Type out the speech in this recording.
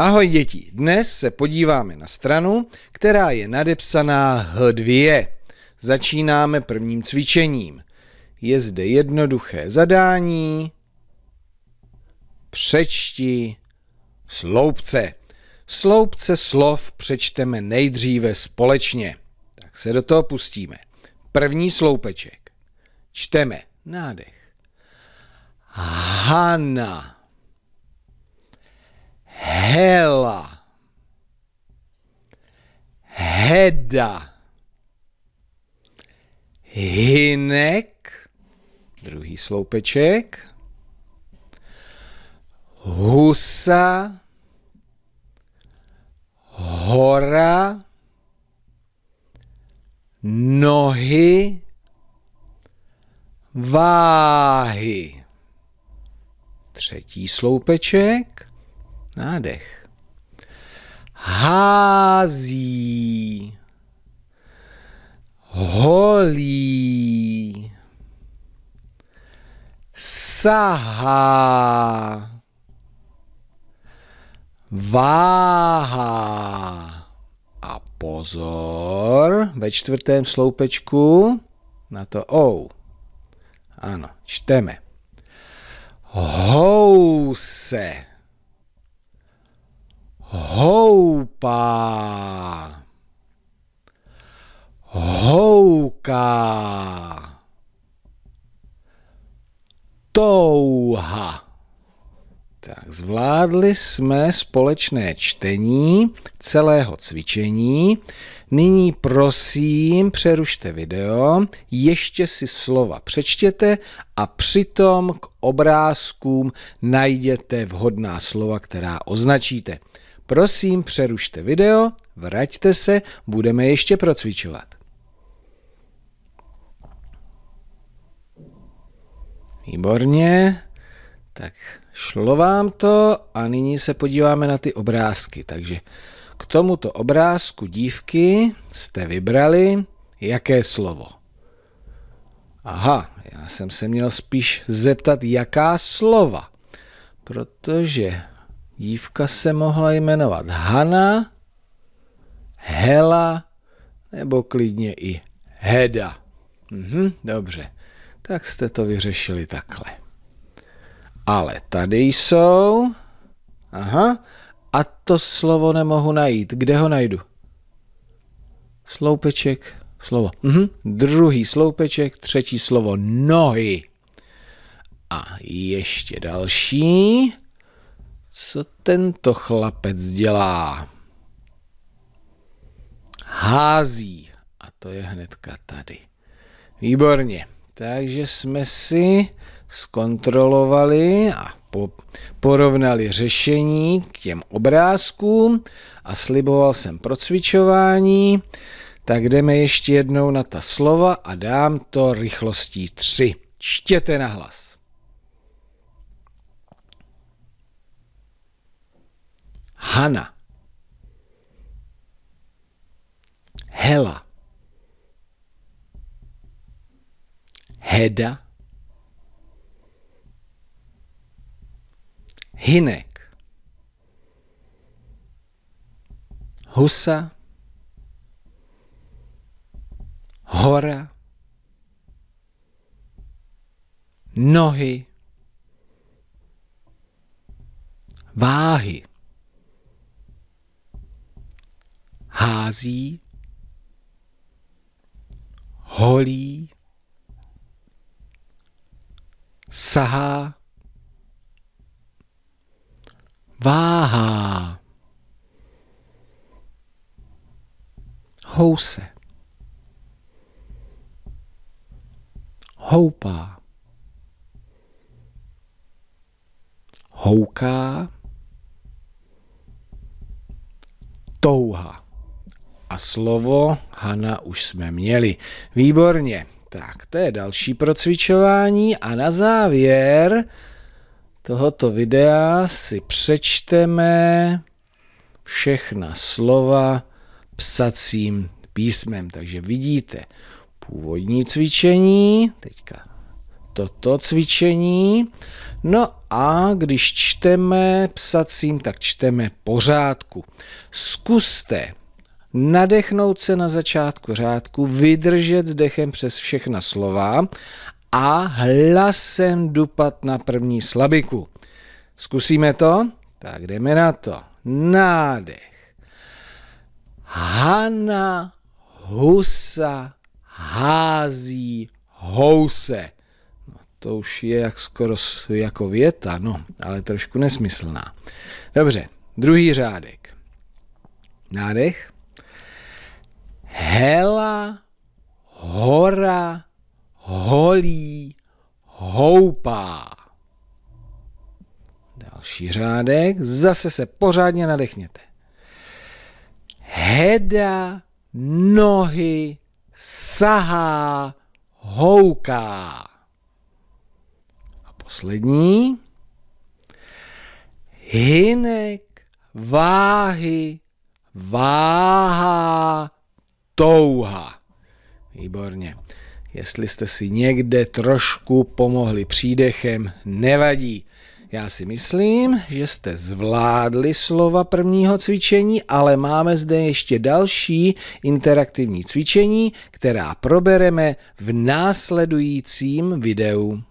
Ahoj děti, dnes se podíváme na stranu, která je nadepsaná H2. Začínáme prvním cvičením. Je zde jednoduché zadání. Přečti sloupce. Sloupce slov přečteme nejdříve společně. Tak se do toho pustíme. První sloupeček. Čteme nádech. Hana. Hela. Heda. Hinek. Druhý sloupeček. Husa. Hora. Nohy. Váhy. Třetí sloupeček Nádech. Hází. Holí. Sahá. Váha. A pozor, ve čtvrtém sloupečku na to O. Ano, čteme. House. Houpá. Houká. Touha. Tak, zvládli jsme společné čtení celého cvičení. Nyní prosím, přerušte video, ještě si slova přečtěte a přitom k obrázkům najděte vhodná slova, která označíte. Prosím, přerušte video, vraťte se, budeme ještě procvičovat. Výborně, tak šlo vám to a nyní se podíváme na ty obrázky. Takže k tomuto obrázku dívky jste vybrali jaké slovo? Aha, já jsem se měl spíš zeptat, jaká slova. Protože Dívka se mohla jmenovat Hana, Hela nebo klidně i Heda. Mhm, dobře, tak jste to vyřešili takhle. Ale tady jsou... Aha, a to slovo nemohu najít. Kde ho najdu? Sloupeček, slovo. Mhm. Druhý sloupeček, třetí slovo nohy. A ještě další. Co tento chlapec dělá? Hází. A to je hnedka tady. Výborně. Takže jsme si zkontrolovali a po, porovnali řešení k těm obrázkům a sliboval jsem procvičování, tak jdeme ještě jednou na ta slova a dám to rychlostí 3. Čtěte na hlas. Hana. Hela. Heda. Hinek. Husa. Hora. Nohy. Váhy. hází, holí, sahá, váhá, house, houpá, houká, touha a slovo Hana už jsme měli. Výborně. Tak, to je další procvičování a na závěr tohoto videa si přečteme všechna slova psacím písmem. Takže vidíte původní cvičení, teďka toto cvičení. No a když čteme psacím, tak čteme pořádku. Zkuste nadechnout se na začátku řádku, vydržet s dechem přes všechna slova a hlasem dupat na první slabiku. Zkusíme to? Tak jdeme na to. Nádech. Hana husa hází house. No, to už je jak skoro jako věta, no, ale trošku nesmyslná. Dobře, druhý řádek. Nádech. Hela, hora, holí, houpá. Další řádek, zase se pořádně nadechněte. Heda, nohy, sahá, houká. A poslední. Hinek, váhy, váhá, touha. Výborně. Jestli jste si někde trošku pomohli přídechem, nevadí. Já si myslím, že jste zvládli slova prvního cvičení, ale máme zde ještě další interaktivní cvičení, která probereme v následujícím videu.